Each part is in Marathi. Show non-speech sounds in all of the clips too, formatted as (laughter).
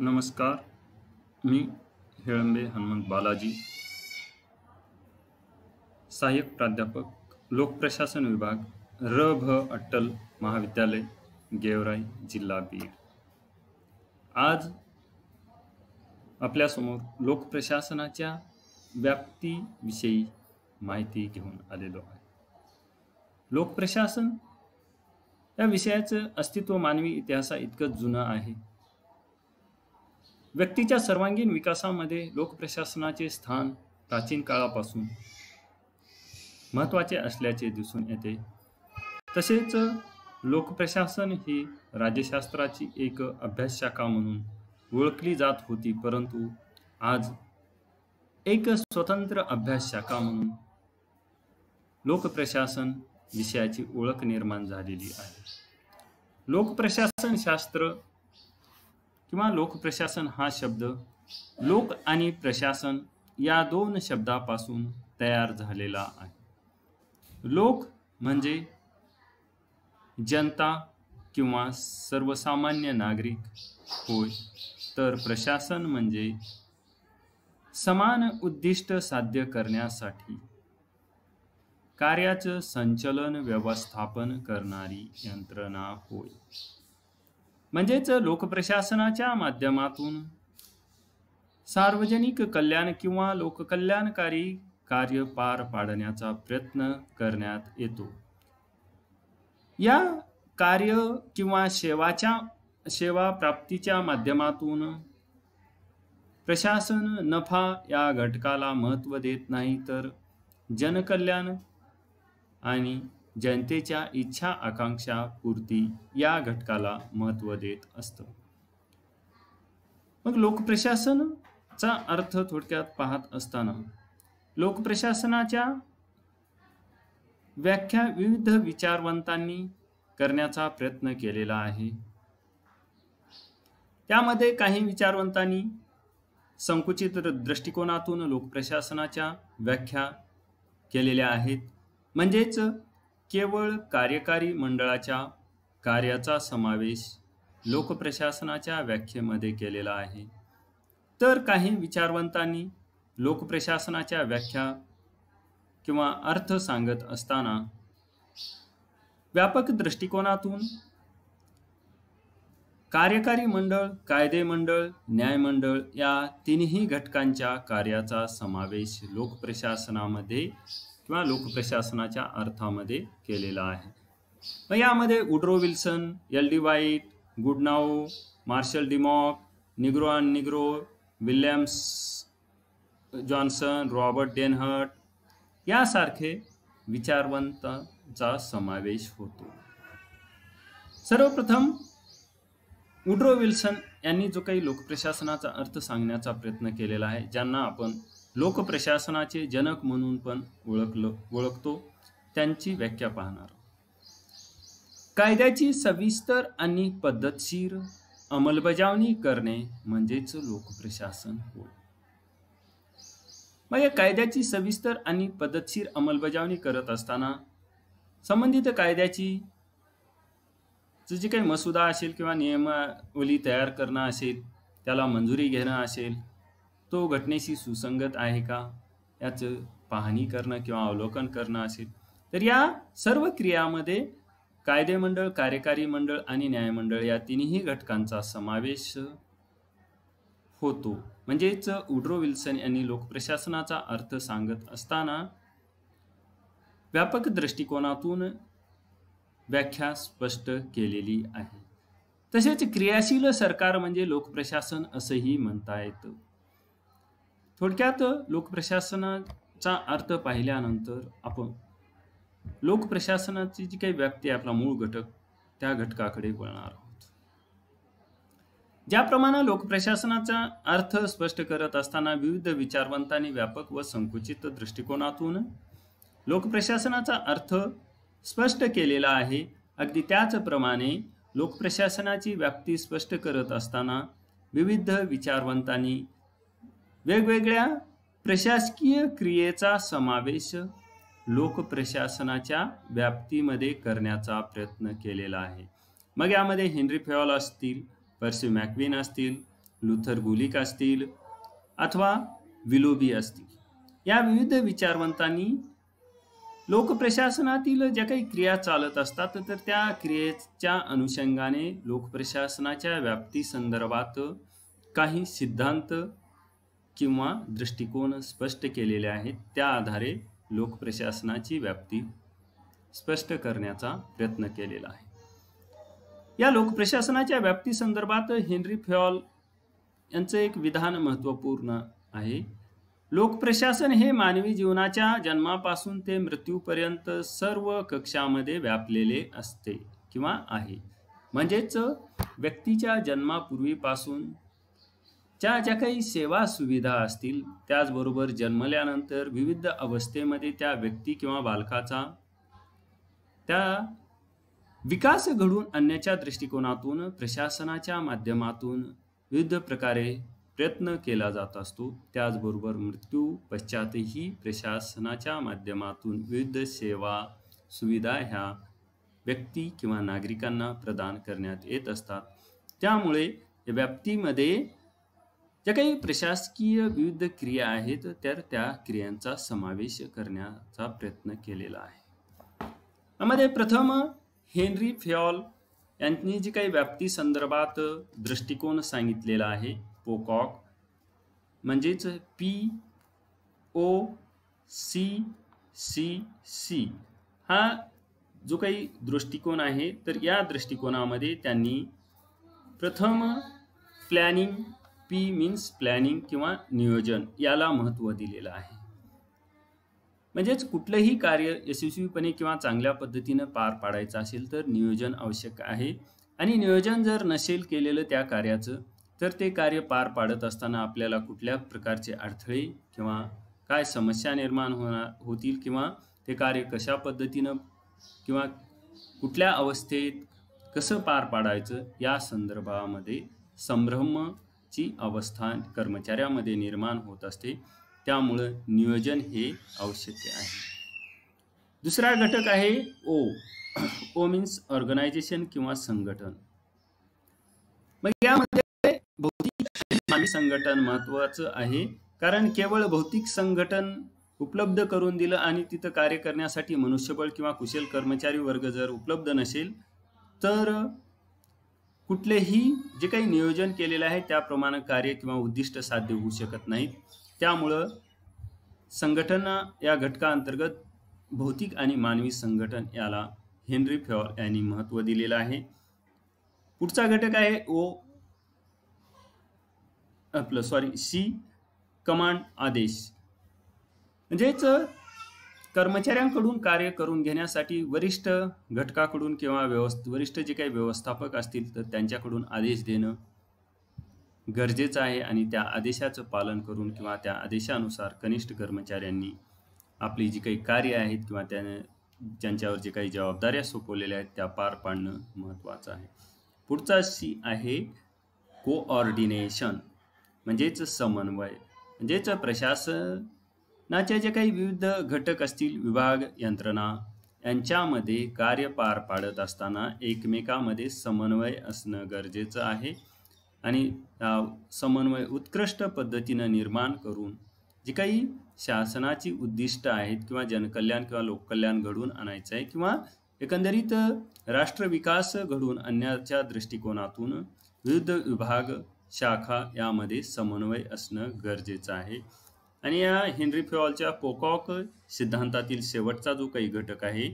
नमस्कार मी हेळंबे हनुमंत बालाजी सहाय्यक प्राध्यापक लोकप्रशासन विभाग र भ अटल महाविद्यालय गेवराई जिल्हा बीड आज आपल्यासमोर लोकप्रशासनाच्या व्याप्तीविषयी माहिती घेऊन आलेलो आहे लोकप्रशासन या विषयाचं अस्तित्व मानवी इतिहासा इतकं जुनं आहे व्यक्तीच्या सर्वांगीण विकासामध्ये लोकप्रशासनाचे स्थान प्राचीन काळापासून महत्त्वाचे असल्याचे दिसून येते तसेच लोकप्रशासन ही राज्यशास्त्राची एक अभ्यास शाखा म्हणून ओळखली जात होती परंतु आज एक स्वतंत्र अभ्यास शाखा म्हणून लोकप्रशासन विषयाची ओळख निर्माण झालेली आहे लोकप्रशासनशास्त्र किंवा लोकप्रशासन हा शब्द लोक आणि प्रशासन या दोन शब्दापासून तयार झालेला आहे लोक म्हणजे जनता किंवा सर्वसामान्य नागरिक होय तर प्रशासन म्हणजे समान उद्दिष्ट साध्य करण्यासाठी कार्याचं संचलन व्यवस्थापन करणारी यंत्रणा होय म्हणजेच लोकप्रशासनाच्या माध्यमातून सार्वजनिक कल्याण किंवा लोककल्याणकारी कार्य पार पाडण्याचा प्रयत्न करण्यात येतो या कार्य किंवा सेवाच्या सेवा प्राप्तीच्या माध्यमातून प्रशासन नफा या घटकाला महत्त्व देत नाही तर जनकल्याण आणि जनतेच्या इच्छा आकांक्षा पूर्ती या घटकाला महत्त्व देत असतं मग लोकप्रशासनचा अर्थ थोडक्यात पाहत असताना लोकप्रशासनाच्या व्याख्या विविध विचारवंतांनी करण्याचा प्रयत्न केलेला आहे त्यामध्ये काही विचारवंतांनी संकुचित दृष्टिकोनातून लोकप्रशासनाच्या व्याख्या केलेल्या आहेत म्हणजेच केवळ कार्यकारी मंडळाच्या कार्याचा समावेश लोकप्रशासनाच्या व्याख्येमध्ये केलेला आहे तर काही विचारवंतांनी लोकप्रशासनाच्या व्याख्या किंवा अर्थ सांगत असताना व्यापक दृष्टिकोनातून कार्यकारी मंडळ कायदे मंडळ न्यायमंडळ या तिन्ही घटकांच्या कार्याचा समावेश लोकप्रशासनामध्ये किंवा लोकप्रशासनाच्या अर्थामध्ये केलेला आहे मग यामध्ये withdraw Wilson L D White Goodnow Marshall Dimock Nigro and Nigro Williams Johnson Robert Denhardt यासारखे विचारवंतांचा समावेश होतो सर्वप्रथम उड्रो विल्सन यांनी जो काही लोकप्रशासनाचा अर्थ सांगण्याचा प्रयत्न केलेला आहे ज्यांना आपण लोकप्रशासनाचे जनक म्हणून पण ओळखलं ओळखतो त्यांची व्याख्या पाहणार कायद्याची सविस्तर आणि पद्धतशीर अंमलबजावणी करणे म्हणजेच लोकप्रशासन होय मग कायद्याची सविस्तर आणि पद्धतशीर अंमलबजावणी करत असताना संबंधित कायद्याची जे काही मसुदा असेल किंवा नियमावली तयार करणं असेल त्याला मंजुरी घेणं असेल तो घटनेशी सुसंगत आहे का याचं पाहणी करणं किंवा अवलोकन करणं असेल तर या सर्व क्रियामध्ये कायदेमंडळ कार्यकारी मंडळ आणि न्यायमंडळ या तिन्ही घटकांचा समावेश होतो म्हणजेच उड्रो विल्सन यांनी लोकप्रशासनाचा अर्थ सांगत असताना व्यापक दृष्टिकोनातून व्याख्या स्पष्ट केलेली आहे तसेच क्रियाशील सरकार म्हणजे लोकप्रशासन असंही म्हणता येतं थोडक्यात लोकप्रशासनाचा अर्थ पाहिल्यानंतर आपण लोकप्रशासनाची जी काही व्याप्ती आहे आपला मूळ घटक त्या घटकाकडे वळणार आहोत ज्याप्रमाणे लोकप्रशासनाचा अर्थ स्पष्ट करत असताना विविध विचारवंतांनी व्यापक व संकुचित दृष्टिकोनातून लोकप्रशासनाचा अर्थ स्पष्ट केलेला आहे अगदी त्याचप्रमाणे लोकप्रशासनाची व्याप्ती स्पष्ट करत असताना विविध विचारवंतांनी वेगवेगळ्या प्रशासकीय क्रियेचा समावेश लोकप्रशासनाच्या व्याप्तीमध्ये करण्याचा प्रयत्न केलेला आहे मग यामध्ये हेनरी फेवॉल असतील पर्सी मॅक्विन असतील लुथर गुलिक असतील अथवा विलोबी असतील या विविध विचारवंतांनी लोकप्रशासनातील ज्या काही क्रिया चालत असतात तर त्या क्रियेच्या अनुषंगाने लोकप्रशासनाच्या व्याप्ती संदर्भात काही सिद्धांत किंवा दृष्टिकोन स्पष्ट केलेले आहेत त्या आधारे लोकप्रशासनाची व्याप्ती स्पष्ट करण्याचा प्रयत्न केलेला आहे या लोकप्रशासनाच्या संदर्भात हेनरी फ्यॉल यांचं एक विधान महत्त्वपूर्ण आहे लोकप्रशासन हे मानवी जीवनाच्या जन्मापासून ते मृत्यूपर्यंत सर्व कक्षामध्ये व्यापलेले असते किंवा आहे म्हणजेच व्यक्तीच्या जन्मापूर्वीपासून ज्या ज्या काही सेवा सुविधा असतील त्याचबरोबर जन्मल्यानंतर विविध अवस्थेमध्ये त्या व्यक्ती किंवा बालकाचा त्या विकास घडून आणण्याच्या दृष्टिकोनातून प्रशासनाच्या माध्यमातून विविध प्रकारे प्रयत्न केला जात असतो त्याचबरोबर मृत्यू पश्चातही प्रशासनाच्या माध्यमातून विविध सेवा सुविधा ह्या व्यक्ती किंवा नागरिकांना प्रदान करण्यात येत असतात त्यामुळे व्याप्तीमध्ये ज्या काही प्रशासकीय विविध क्रिया आहेत तर त्या क्रियांचा समावेश करण्याचा प्रयत्न केलेला आहे यामध्ये प्रथम हेनरी फ्यॉल यांनी जी काही व्याप्ती संदर्भात दृष्टिकोन सांगितलेला आहे पोकॉक म्हणजेच P O C C C हा जो काही दृष्टिकोन आहे तर या दृष्टिकोनामध्ये त्यांनी प्रथम प्लॅनिंग पी मीन्स प्लॅनिंग किंवा नियोजन याला महत्त्व दिलेलं आहे म्हणजेच कुठलंही कार्य यशस्वीपणे किंवा चांगल्या पद्धतीनं पार पाडायचं असेल तर नियोजन आवश्यक आहे आणि नियोजन जर नसेल केलेलं त्या कार्याचं तर ते कार्य पार पाडत असताना आपल्याला कुठल्या प्रकारचे अडथळे किंवा काय समस्या निर्माण होणार होतील किंवा ते कार्य कशा पद्धतीनं किंवा कुठल्या अवस्थेत कसं पार पाडायचं या संदर्भामध्ये संभ्रम ची अवस्था कर्मचाऱ्यामध्ये निर्माण होत असते त्यामुळं नियोजन हे आवश्यक आहे दुसरा घटक आहे ओ ओ मीन्स ऑर्गनायझेशन किंवा संघटन मग यामध्ये भौतिक संघटन महत्वाचं आहे कारण केवळ भौतिक संघटन उपलब्ध करून दिलं आणि तिथं कार्य करण्यासाठी मनुष्यबळ किंवा कुशल कर्मचारी वर्ग जर उपलब्ध नसेल तर कुठलेही जे काही नियोजन केलेलं आहे त्याप्रमाणे कार्य किंवा उद्दिष्ट साध्य होऊ शकत नाहीत त्यामुळं संघटना या घटकाअंतर्गत भौतिक आणि मानवी संघटन याला हेनरी फॉर यांनी महत्त्व दिलेलं आहे पुढचा घटक आहे ओ आपलं सॉरी सी कमांड आदेश म्हणजेच कर्मचाऱ्यांकडून कार्य करून घेण्यासाठी वरिष्ठ घटकाकडून किंवा व्यवस्थ वरिष्ठ जे काही व्यवस्थापक असतील तर त्यांच्याकडून आदेश देणं गरजेचं आहे आणि त्या आदेशाचं पालन करून किंवा त्या आदेशानुसार कनिष्ठ कर्मचाऱ्यांनी आपली जी काही कार्य आहेत किंवा त्यानं ज्यांच्यावर जे काही जबाबदाऱ्या सोपवलेल्या आहेत त्या पार पाडणं महत्त्वाचं आहे पुढचा सी आहे कोऑर्डिनेशन म्हणजेच समन्वय म्हणजेच प्रशासन नाच्या जे काही विविध घटक असतील विभाग यंत्रणा यांच्यामध्ये कार्य पार पाडत असताना एकमेकामध्ये समन्वय असणं गरजेचं आहे आणि समन्वय उत्कृष्ट पद्धतीनं निर्माण करून जी काही शासनाची उद्दिष्ट आहेत किंवा जनकल्याण किंवा लोककल्याण घडवून आणायचं आहे किंवा एकंदरीत राष्ट्रविकास घडून आणण्याच्या दृष्टिकोनातून विविध विभाग शाखा यामध्ये समन्वय असणं गरजेचं आहे आणि या हेनरी फेऑलच्या पोकॉक सिद्धांतातील शेवटचा जो काही घटक आहे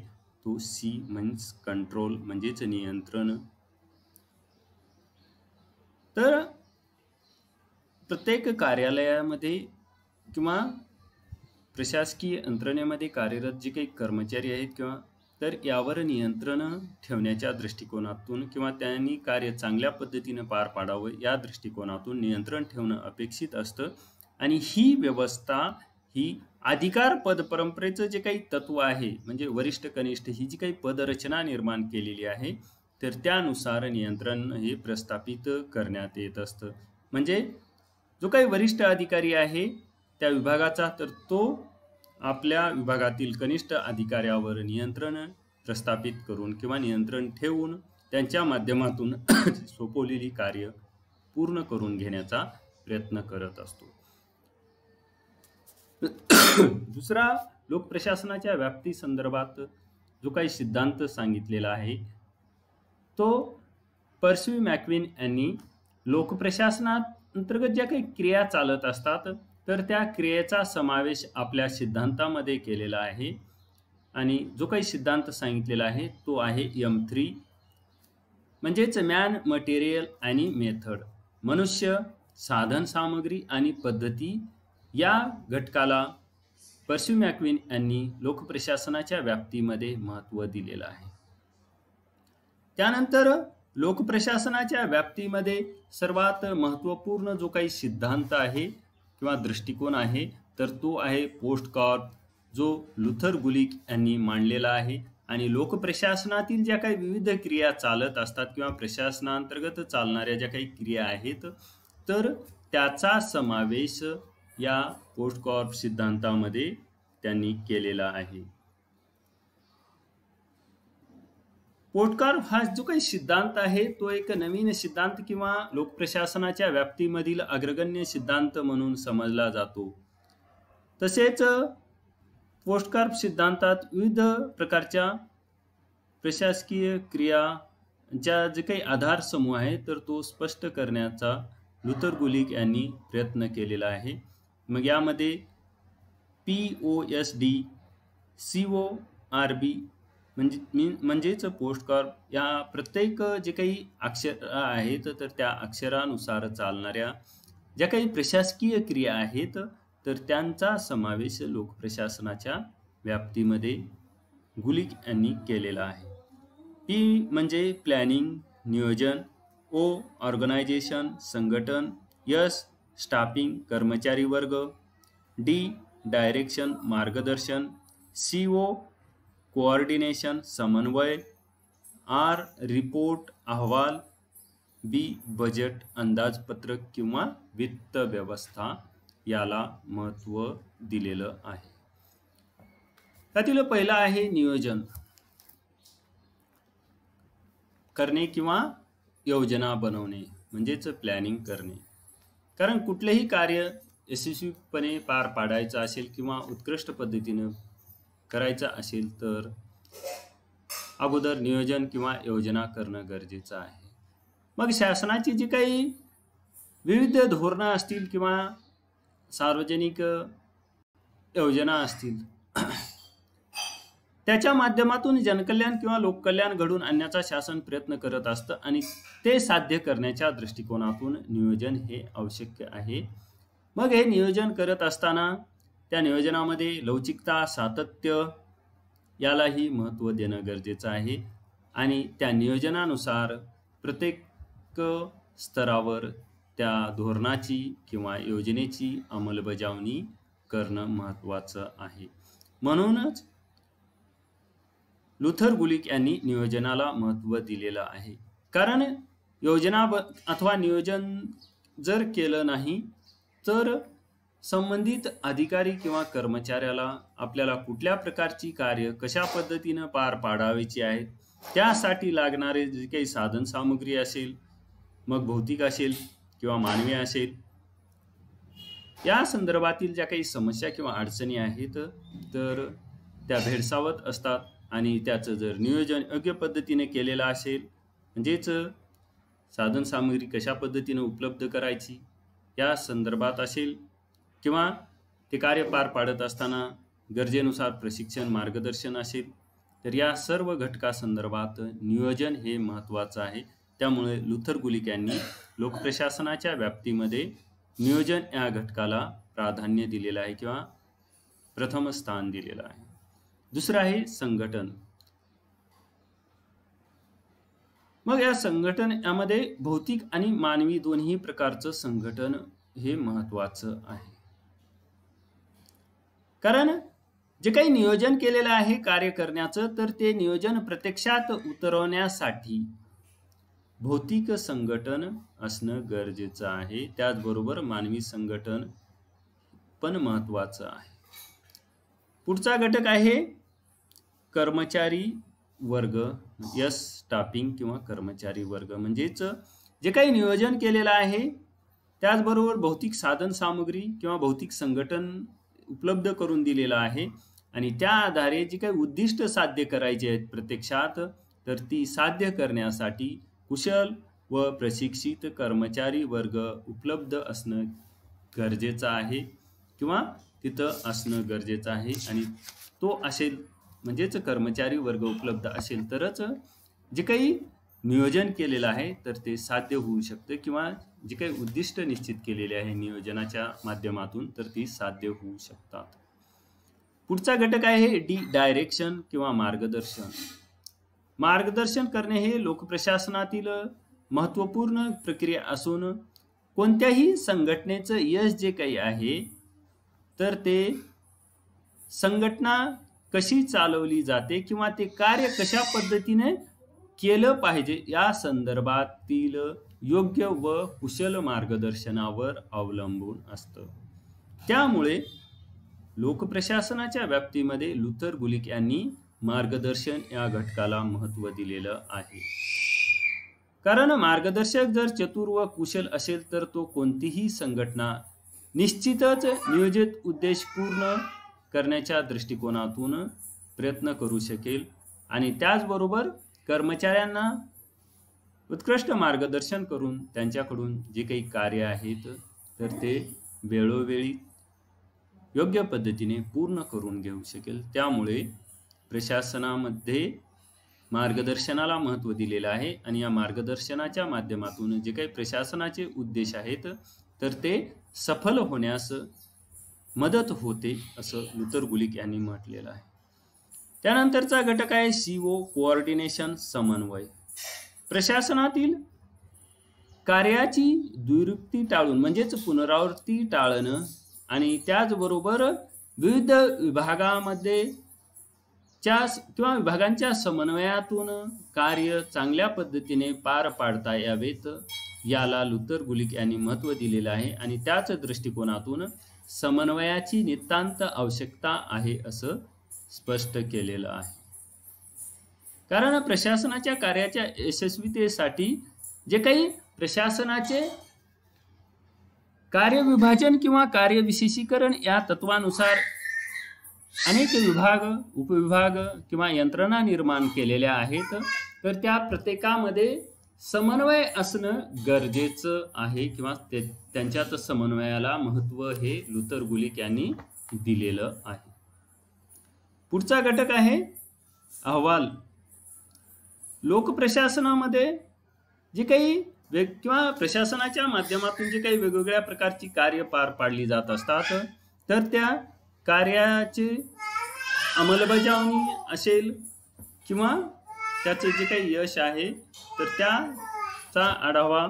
तो सी म्हणजे कंट्रोल म्हणजेच नियंत्रण तर प्रत्येक कार्यालयामध्ये किंवा प्रशासकीय यंत्रणेमध्ये कार्यरत जे काही कर्मचारी आहेत किंवा तर यावर नियंत्रण ठेवण्याच्या दृष्टिकोनातून किंवा त्यांनी कार्य चांगल्या पद्धतीने पार पाडावं या दृष्टिकोनातून नियंत्रण ठेवणं अपेक्षित असतं आणि ही व्यवस्था ही अधिकार पद परंपरेचं जे काही तत्व आहे म्हणजे वरिष्ठ कनिष्ठ ही जी काही पदरचना निर्माण केलेली आहे तर त्यानुसार नियंत्रण हे प्रस्थापित करण्यात येत असतं म्हणजे जो काही वरिष्ठ अधिकारी आहे त्या विभागाचा तर तो आपल्या विभागातील कनिष्ठ अधिकाऱ्यावर नियंत्रण प्रस्थापित करून किंवा नियंत्रण ठेवून त्यांच्या माध्यमातून (coughs) सोपवलेली कार्य पूर्ण करून घेण्याचा प्रयत्न करत असतो दुसरा लोकप्रशासनाच्या व्याप्ती संदर्भात जो काही सिद्धांत सांगितलेला आहे तो पर्स्यू मॅक्विन यांनी लोकप्रशासना अंतर्गत ज्या काही क्रिया चालत असतात तर त्या क्रियेचा समावेश आपल्या सिद्धांतामध्ये केलेला आहे आणि जो काही सिद्धांत सांगितलेला आहे तो आहे यम थ्री म्हणजेच मॅन मटेरियल आणि मेथड मनुष्य साधन सामग्री आणि पद्धती या घटकाला पर्स्यू मॅक्विन यांनी लोकप्रशासनाच्या व्याप्तीमध्ये महत्त्व दिलेलं आहे त्यानंतर लोकप्रशासनाच्या व्याप्तीमध्ये सर्वात महत्त्वपूर्ण जो काही सिद्धांत आहे किंवा दृष्टिकोन आहे तर तो आहे पोस्ट कॉर्प जो लुथर गुलिक यांनी मांडलेला आहे आणि लोकप्रशासनातील ज्या काही विविध क्रिया चालत असतात किंवा प्रशासनांतर्गत चालणाऱ्या ज्या काही क्रिया आहेत तर त्याचा समावेश या पोस्टकॉर्प सिद्धांतामध्ये त्यांनी केलेला आहे पोटकार हा जो काही सिद्धांत आहे तो एक नवीन सिद्धांत किंवा लोकप्रशासनाच्या व्याप्तीमधील अग्रगण्य सिद्धांत म्हणून समजला जातो तसेच पोस्टकार्प सिद्धांतात विविध प्रकारच्या प्रशासकीय क्रिया ज्या जे काही आधार समूह आहे तर तो स्पष्ट करण्याचा लुतर गुलिक यांनी प्रयत्न केलेला आहे मग यामध्ये P O S D C O R B म्हणजे मी म्हणजेच पोस्टकॉर्प या प्रत्येक जे काही अक्षर आहेत तर त्या अक्षरानुसार चालणाऱ्या ज्या काही प्रशासकीय क्रिया आहेत तर त्यांचा समावेश लोकप्रशासनाच्या व्याप्तीमध्ये गुलिक यांनी केलेला आहे पी म्हणजे प्लॅनिंग नियोजन ओ ऑर्गनायझेशन संघटन यस स्टाफिंग कर्मचारी वर्ग डी डायरेक्शन मार्गदर्शन सी ओ कोऑर्डिनेशन समन्वय आर रिपोर्ट अहवाल बी बजेट अंदाजपत्रक किंवा वित्त व्यवस्था याला महत्त्व दिलेलं आहे त्यातील पहिलं आहे नियोजन करणे किंवा योजना बनवणे म्हणजेच प्लॅनिंग करणे कारण कुठलेही कार्य यशस्वीपणे पार पाडायचं असेल किंवा उत्कृष्ट पद्धतीनं करायचं असेल तर अगोदर नियोजन किंवा योजना करणं गरजेचं आहे मग शासनाची जी काही विविध धोरणं असतील किंवा सार्वजनिक योजना असतील त्याच्या माध्यमातून जनकल्याण किंवा लोककल्याण घडून आणण्याचा शासन प्रयत्न करत असतं आणि ते साध्य करण्याच्या दृष्टिकोनातून नियोजन हे आवश्यक आहे मग हे नियोजन करत असताना त्या नियोजनामध्ये लवचिकता सातत्य यालाही महत्त्व देणं गरजेचं आहे आणि त्या नियोजनानुसार प्रत्येक स्तरावर त्या धोरणाची किंवा योजनेची अंमलबजावणी करणं महत्त्वाचं आहे म्हणूनच लुथर गुलिक यांनी नियोजनाला महत्त्व दिलेलं आहे कारण योजना अथवा नियोजन जर केलं नाही तर संबंधित अधिकारी किंवा कर्मचाऱ्याला आपल्याला कुठल्या प्रकारची कार्य कशा पद्धतीनं पार पाडावीची आहेत त्यासाठी लागणारे जे काही साधनसामुग्री असेल मग भौतिक असेल किंवा मानवी असेल या संदर्भातील ज्या काही समस्या किंवा अडचणी आहेत तर त्या भेडसावत असतात आणि त्याचं जर नियोजन योग्य पद्धतीने केलेलं असेल म्हणजेच साधनसामग्री कशा पद्धतीने उपलब्ध करायची या संदर्भात असेल किंवा ते कार्य पार पाडत असताना गरजेनुसार प्रशिक्षण मार्गदर्शन असेल तर या सर्व घटकासंदर्भात नियोजन हे महत्त्वाचं आहे त्यामुळे लुथर गुलिक यांनी लोकप्रशासनाच्या व्याप्तीमध्ये नियोजन या घटकाला प्राधान्य दिलेलं आहे किंवा प्रथम स्थान दिलेलं आहे दुसरं आहे संघटन मग या संघटन यामध्ये भौतिक आणि मानवी दोन्ही प्रकारचं संघटन हे महत्वाचं आहे कारण जे काही नियोजन केलेलं आहे कार्य करण्याचं तर ते नियोजन प्रत्यक्षात उतरवण्यासाठी भौतिक संघटन असणं गरजेचं आहे त्याचबरोबर मानवी संघटन पण महत्वाचं आहे पुढचा घटक आहे कर्मचारी वर्ग यस स्टाफिंग किंवा कर्मचारी वर्ग म्हणजेच जे काही नियोजन केलेलं आहे त्याचबरोबर भौतिक साधन सामग्री किंवा भौतिक संघटन उपलब्ध करून दिलेलं आहे आणि त्या आधारे जी काही उद्दिष्ट साध्य करायचे आहेत प्रत्यक्षात तर ती साध्य करण्यासाठी कुशल व प्रशिक्षित कर्मचारी वर्ग उपलब्ध असणं गरजेचं आहे किंवा तिथं असणं गरजेचं आहे आणि तो असे म्हणजेच कर्मचारी वर्ग उपलब्ध असेल तरच जे काही नियोजन केलेलं आहे तर ते साध्य होऊ शकतं किंवा जे काही उद्दिष्ट निश्चित केलेले आहे नियोजनाच्या माध्यमातून तर ती साध्य होऊ शकतात पुढचा घटक आहे डी डायरेक्शन किंवा मार्गदर्शन मार्गदर्शन करणे हे लोकप्रशासनातील महत्त्वपूर्ण प्रक्रिया असून कोणत्याही संघटनेचं यश जे काही आहे तर ते संघटना कशी चालवली जाते किंवा ते कार्य कशा पद्धतीने केलं पाहिजे या संदर्भातील योग्य व कुशल मार्गदर्शनावर अवलंबून असतं त्यामुळे लोकप्रशासनाच्या व्याप्तीमध्ये लुथर गुलिक यांनी मार्गदर्शन या घटकाला महत्त्व दिलेलं आहे कारण मार्गदर्शक जर चतुर व कुशल असेल तर तो कोणतीही संघटना निश्चितच नियोजित उद्देशपूर्ण करण्याच्या दृष्टिकोनातून प्रयत्न करू शकेल आणि त्याचबरोबर कर्मचाऱ्यांना उत्कृष्ट मार्गदर्शन करून त्यांच्याकडून जे काही कार्य आहेत तर ते वेळोवेळी योग्य पद्धतीने पूर्ण करून घेऊ शकेल त्यामुळे प्रशासनामध्ये मार्गदर्शनाला महत्त्व दिलेलं आहे आणि या मार्गदर्शनाच्या माध्यमातून जे काही प्रशासनाचे उद्देश आहेत तर ते सफल होण्यास मदत होते असं लुतर गुलिक यांनी म्हटलेलं आहे त्यानंतरचा घटक आहे सीओ कोऑर्डिनेशन समन्वय प्रशासनातील कार्याची दुरुक्ती टाळून म्हणजेच पुनरावृत्ती टाळणं आणि त्याचबरोबर विविध विभागामध्ये च्या किंवा विभागांच्या समन्वयातून कार्य चांगल्या पद्धतीने पार पाडता यावेत याला लुतर गुलिक यांनी महत्त्व दिलेलं आहे आणि त्याच दृष्टिकोनातून समन्वयाची नितांत आवश्यकता आहे असं स्पष्ट केलेलं आहे कारण प्रशासनाच्या कार्याच्या यशस्वीतेसाठी जे काही प्रशासनाचे कार्यविभाजन किंवा कार्यविशेषीकरण या तत्वानुसार अनेक विभाग उपविभाग किंवा यंत्रणा निर्माण केलेल्या आहेत तर त्या प्रत्येकामध्ये समन्वय असणं गरजेचं आहे किंवा ते त्यांच्यात समन्वयाला महत्त्व हे लुतर गुलिक यांनी दिलेलं आहे पुढचा घटक आहे अहवाल लोकप्रशासनामध्ये जे काही वेग किंवा प्रशासनाच्या माध्यमातून जे काही वेगवेगळ्या प्रकारची कार्य पार पाडली जात असतात तर त्या कार्याची अंमलबजावणी असेल किंवा त्याचं जे काही यश आहे तर त्याचा आढावा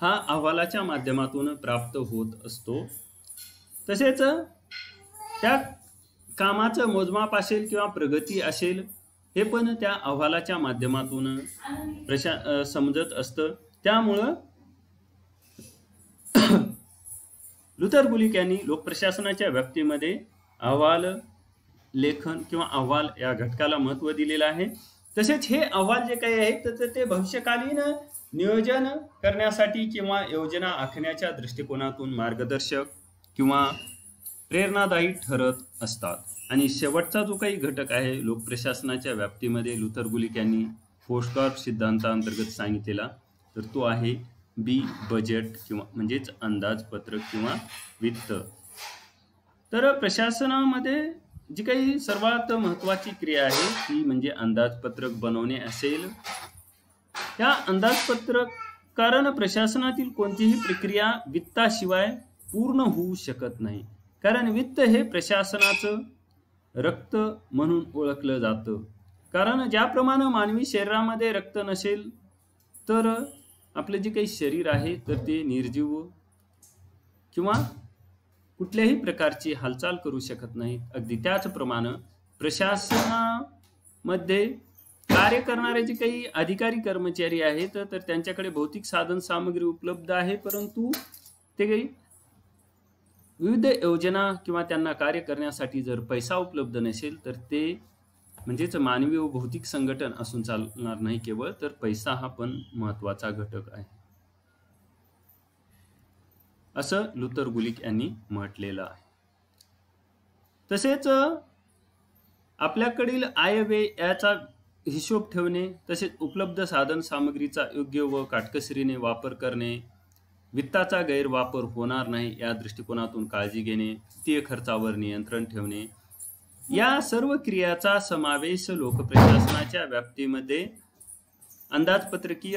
हा अहवालाच्या माध्यमातून प्राप्त होत असतो तसेच त्या कामाचं मोजमाप असेल किंवा प्रगती असेल हे पण त्या अहवालाच्या माध्यमातून प्रशा समजत असतं त्यामुळं (coughs) लुथर गुलिक यांनी लोकप्रशासनाच्या व्याप्तीमध्ये अहवाल लेखन किंवा अहवाल या घटकाला महत्व दिलेलं आहे तसेच हे अहवाल जे काही आहेत तर ते भविष्यकालीन नियोजन करण्यासाठी किंवा योजना आखण्याच्या दृष्टिकोनातून मार्गदर्शक किंवा प्रेरणादायी ठरत असतात आणि शेवटचा जो काही घटक आहे लोकप्रशासनाच्या व्याप्तीमध्ये लुथर गुलिक यांनी पोस्टकॉर्प सिद्धांताअंतर्गत सांगितलेला तर तो आहे बी बजेट किंवा म्हणजेच अंदाजपत्रक किंवा वित्त तर प्रशासनामध्ये जी काही सर्वात महत्वाची क्रिया आहे ती म्हणजे अंदाजपत्रक बनवणे असेल त्या अंदाजपत्रक कारण प्रशासनातील कोणतीही प्रक्रिया वित्ताशिवाय पूर्ण होऊ शकत नाही कारण वित्त हे प्रशासनाचं रक्त म्हणून ओळखलं जातं कारण ज्याप्रमाणे मानवी शरीरामध्ये रक्त नसेल तर आपलं जे काही शरीर आहे तर ते निर्जीव किंवा कुठल्याही प्रकारची हालचाल करू शकत नाहीत अगदी त्याचप्रमाणे प्रशासनामध्ये कार्य करणारे जे काही अधिकारी कर्मचारी आहेत तर त्यांच्याकडे भौतिक साधन सामग्री उपलब्ध आहे परंतु ते काही विविध योजना किंवा त्यांना कार्य करण्यासाठी जर पैसा उपलब्ध नसेल तर ते म्हणजेच मानवी व भौतिक संघटन असून चालणार नाही केवळ तर पैसा हा पण महत्त्वाचा घटक आहे असं लुतर गुलिक यांनी म्हटलेलं आहे तसेच आपल्याकडील आयवे याचा हिशोब ठेवणे तसेच उपलब्ध साधन सामग्रीचा योग्य व काटकसरीने वापर करणे वित्ताचा गैरवापर होणार नाही या दृष्टिकोनातून काळजी घेणे वित्तीय खर्चावर नियंत्रण ठेवणे या सर्व क्रियाचा समावेश लोकप्रशासनाच्या व्याप्तीमध्ये अंदाजपत्रकीय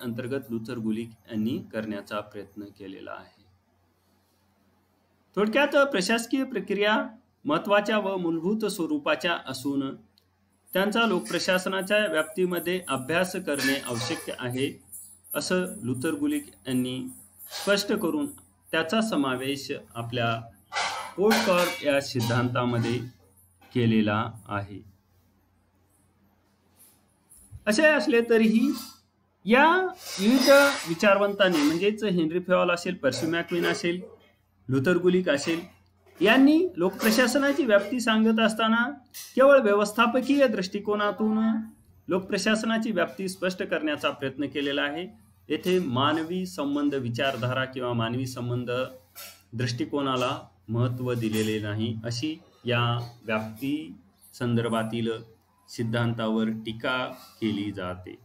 अंतर्गत लुथर गुलिक यांनी करण्याचा प्रयत्न केलेला आहे थोडक्यात प्रशासकीय प्रक्रिया महत्वाच्या व मूलभूत स्वरूपाच्या असून त्यांचा लोकप्रशासनाच्या व्याप्तीमध्ये अभ्यास करणे आवश्यक आहे असं लुतर गुलिक यांनी स्पष्ट करून त्याचा समावेश आपल्या कोर्ट या सिद्धांतामध्ये केलेला आहे असे असले तरीही या विविध विचारवंतांनी म्हणजेच हेनरी फेवाल असेल पर्सिमॅक्विन असेल लुथरगुलिक असेल यांनी लोकप्रशासनाची व्याप्ती सांगत असताना केवळ व्यवस्थापकीय दृष्टिकोनातून लोकप्रशासनाची व्याप्ती स्पष्ट करण्याचा प्रयत्न केलेला आहे येथे मानवी संबंध विचारधारा किंवा मानवी संबंध दृष्टिकोनाला महत्त्व दिलेले नाही अशी या व्याप्ती संदर्भातील सिद्धांतावर टीका केली जाते